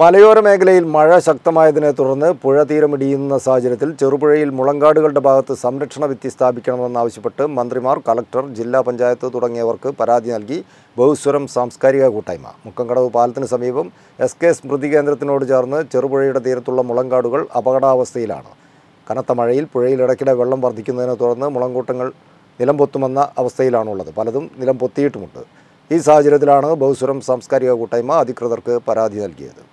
മലയോര മേഖലയിൽ മഴ ശക്തമായതിനെ തുടർന്ന് പുഴ തീരമിടിയുന്ന സാഹചര്യത്തിൽ ചെറുപുഴയിൽ മുളങ്കാടുകളുടെ ഭാഗത്ത് സംരക്ഷണ ഭിത്തി സ്ഥാപിക്കണമെന്നാവശ്യപ്പെട്ട് മന്ത്രിമാർ കളക്ടർ ജില്ലാ പഞ്ചായത്ത് തുടങ്ങിയവർക്ക് പരാതി നൽകി ബഹുസ്വരം സാംസ്കാരിക കൂട്ടായ്മ മുക്കംകടവ് പാലത്തിന് സമീപം എസ് കെ സ്മൃതി കേന്ദ്രത്തിനോട് ചേർന്ന് ചെറുപുഴയുടെ തീരത്തുള്ള മുളങ്കാടുകൾ അപകടാവസ്ഥയിലാണ് കനത്ത മഴയിൽ പുഴയിൽ ഇടയ്ക്കിടെ വെള്ളം വർദ്ധിക്കുന്നതിനെ തുടർന്ന് മുളങ്കൂട്ടങ്ങൾ നിലം പൊത്തുമെന്ന അവസ്ഥയിലാണുള്ളത് പലതും നിലം പൊത്തിയിട്ടുമുണ്ട് ഈ സാഹചര്യത്തിലാണ് ബഹുസ്വരം സാംസ്കാരിക കൂട്ടായ്മ അധികൃതർക്ക് പരാതി നൽകിയത്